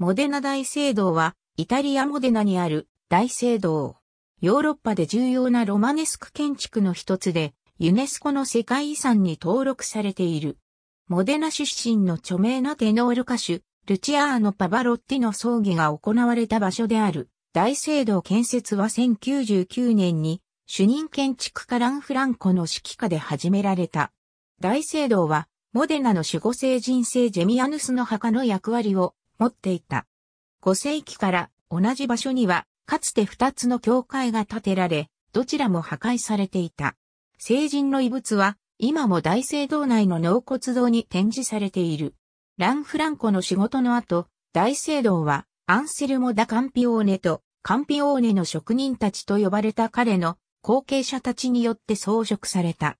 モデナ大聖堂は、イタリアモデナにある大聖堂。ヨーロッパで重要なロマネスク建築の一つで、ユネスコの世界遺産に登録されている。モデナ出身の著名なテノール歌手、ルチアーノ・パバロッティの葬儀が行われた場所である。大聖堂建設は1099年に主任建築家ラン・フランコの指揮下で始められた。大聖堂はモデナの守護聖人聖ジェミアヌスの墓の役割を持っていた。5世紀から同じ場所には、かつて2つの教会が建てられ、どちらも破壊されていた。聖人の遺物は、今も大聖堂内の納骨堂に展示されている。ラン・フランコの仕事の後、大聖堂は、アンセルモ・ダ・カンピオーネと、カンピオーネの職人たちと呼ばれた彼の後継者たちによって装飾された。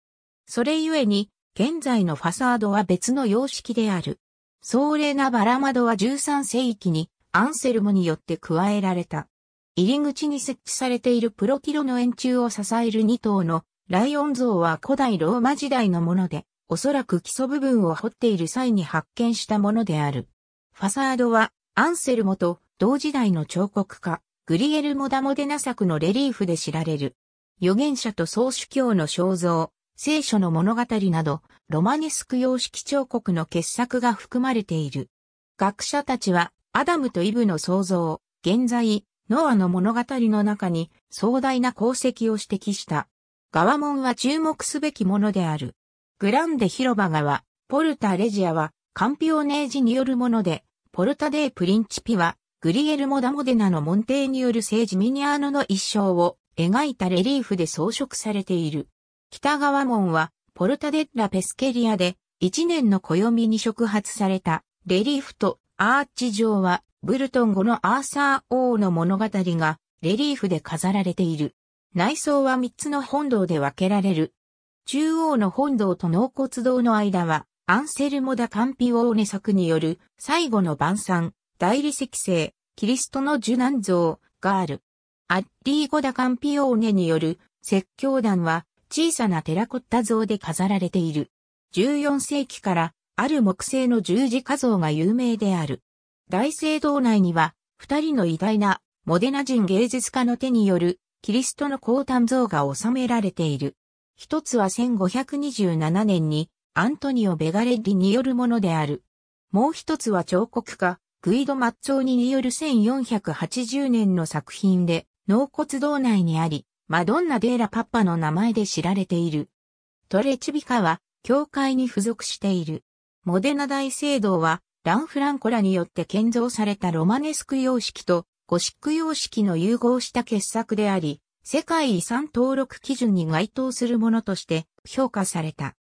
それゆえに、現在のファサードは別の様式である。壮麗なバラ窓は13世紀にアンセルムによって加えられた。入り口に設置されているプロキロの円柱を支える2頭のライオン像は古代ローマ時代のもので、おそらく基礎部分を掘っている際に発見したものである。ファサードはアンセルモと同時代の彫刻家、グリエルモ・ダモデナ作のレリーフで知られる。預言者と創主教の肖像、聖書の物語など、ロマネスク様式彫刻の傑作が含まれている。学者たちは、アダムとイブの創造、現在、ノアの物語の中に壮大な功績を指摘した。ガワモンは注目すべきものである。グランデ広場側、ポルタレジアは、カンピオネージによるもので、ポルタデイ・プリンチピは、グリエルモダモデナの門弟による聖治ミニアーノの一生を描いたレリーフで装飾されている。北川門は、ポルタデッラ・ペスケリアで、一年の暦に触発された、レリーフとアーチ状は、ブルトン語のアーサー王の物語が、レリーフで飾られている。内装は三つの本堂で分けられる。中央の本堂と納骨堂の間は、アンセルモダ・カンピオーネ作による、最後の晩餐、大理石製、キリストの受難像、がある。アッリーゴダ・カンピオーネによる、説教団は、小さなテラコッタ像で飾られている。14世紀からある木製の十字架像が有名である。大聖堂内には二人の偉大なモデナ人芸術家の手によるキリストの降誕像が収められている。一つは1527年にアントニオ・ベガレッリによるものである。もう一つは彫刻家、グイド・マッツォーニによる1480年の作品で、納骨堂内にあり、マドンナ・デーラ・パッパの名前で知られている。トレチビカは、教会に付属している。モデナ大聖堂は、ランフランコラによって建造されたロマネスク様式とゴシック様式の融合した傑作であり、世界遺産登録基準に該当するものとして評価された。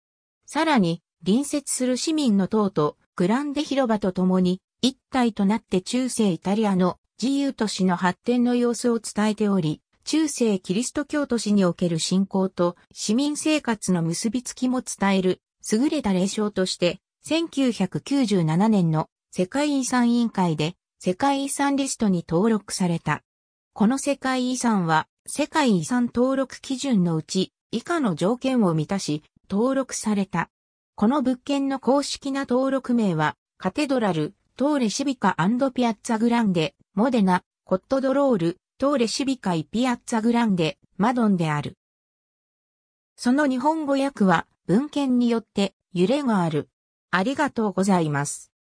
さらに、隣接する市民の塔とグランデ広場とともに、一体となって中世イタリアの自由都市の発展の様子を伝えており、中世キリスト教都市における信仰と市民生活の結びつきも伝える優れた霊障として、1997年の世界遺産委員会で世界遺産リストに登録された。この世界遺産は世界遺産登録基準のうち以下の条件を満たし登録された。この物件の公式な登録名はカテドラル、トーレシビカピアッツァグランデ、モデナ、コットドロール、ーレシビカイピアッツァグランデ、マドンである。その日本語訳は文献によって揺れがある。ありがとうございます。